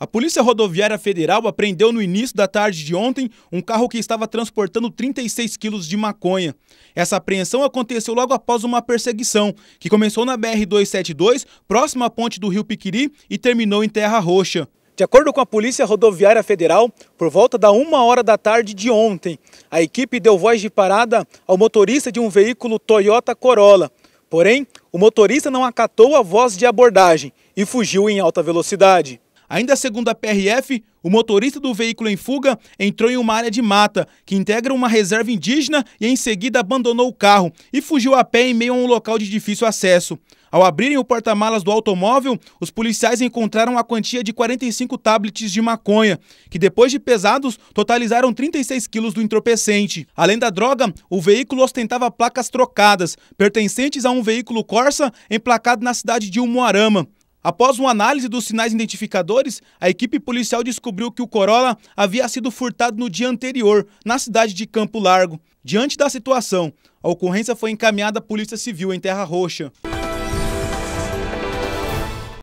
A Polícia Rodoviária Federal apreendeu no início da tarde de ontem um carro que estava transportando 36 quilos de maconha. Essa apreensão aconteceu logo após uma perseguição, que começou na BR-272, próxima à ponte do Rio Piquiri, e terminou em Terra Roxa. De acordo com a Polícia Rodoviária Federal, por volta da uma hora da tarde de ontem, a equipe deu voz de parada ao motorista de um veículo Toyota Corolla. Porém, o motorista não acatou a voz de abordagem e fugiu em alta velocidade. Ainda segundo a PRF, o motorista do veículo em fuga entrou em uma área de mata, que integra uma reserva indígena e em seguida abandonou o carro e fugiu a pé em meio a um local de difícil acesso. Ao abrirem o porta-malas do automóvel, os policiais encontraram a quantia de 45 tablets de maconha, que depois de pesados, totalizaram 36 quilos do entorpecente. Além da droga, o veículo ostentava placas trocadas, pertencentes a um veículo Corsa emplacado na cidade de Umuarama. Após uma análise dos sinais identificadores, a equipe policial descobriu que o Corolla havia sido furtado no dia anterior, na cidade de Campo Largo. Diante da situação, a ocorrência foi encaminhada à Polícia Civil em Terra Roxa.